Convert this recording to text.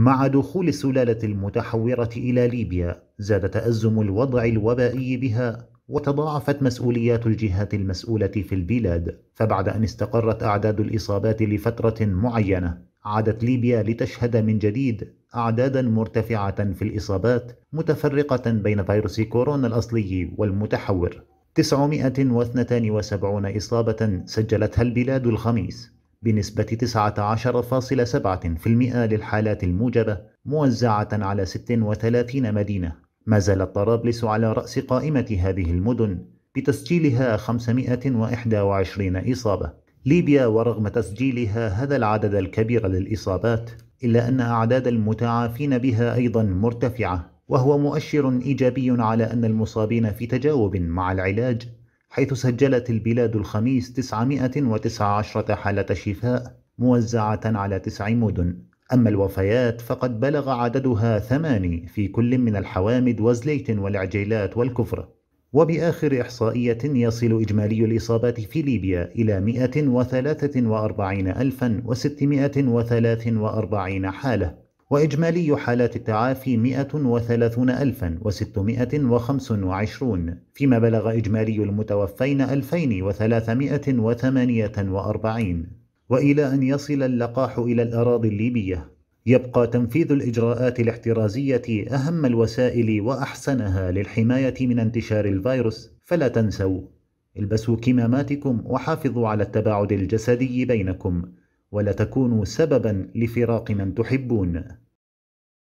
مع دخول السلالة المتحورة إلى ليبيا زاد تأزم الوضع الوبائي بها وتضاعفت مسؤوليات الجهات المسؤولة في البلاد فبعد أن استقرت أعداد الإصابات لفترة معينة عادت ليبيا لتشهد من جديد أعدادا مرتفعة في الإصابات متفرقة بين فيروس كورونا الأصلي والمتحور 972 إصابة سجلتها البلاد الخميس بنسبة 19.7% للحالات الموجبة موزعة على 36 مدينة ما زالت طرابلس على رأس قائمة هذه المدن بتسجيلها 521 إصابة ليبيا ورغم تسجيلها هذا العدد الكبير للإصابات إلا أن أعداد المتعافين بها أيضا مرتفعة وهو مؤشر إيجابي على أن المصابين في تجاوب مع العلاج حيث سجلت البلاد الخميس 919 حالة شفاء موزعة على تسع مدن أما الوفيات فقد بلغ عددها ثماني في كل من الحوامد وزليت والعجيلات والكفر وبآخر إحصائية يصل إجمالي الإصابات في ليبيا إلى 143,643 حالة وإجمالي حالات التعافي 130625 فيما بلغ إجمالي المتوفين 2348 وإلى أن يصل اللقاح إلى الأراضي الليبية يبقى تنفيذ الإجراءات الاحترازية أهم الوسائل وأحسنها للحماية من انتشار الفيروس فلا تنسوا البسوا كماماتكم وحافظوا على التباعد الجسدي بينكم ولا تكونوا سببا لفراق من تحبون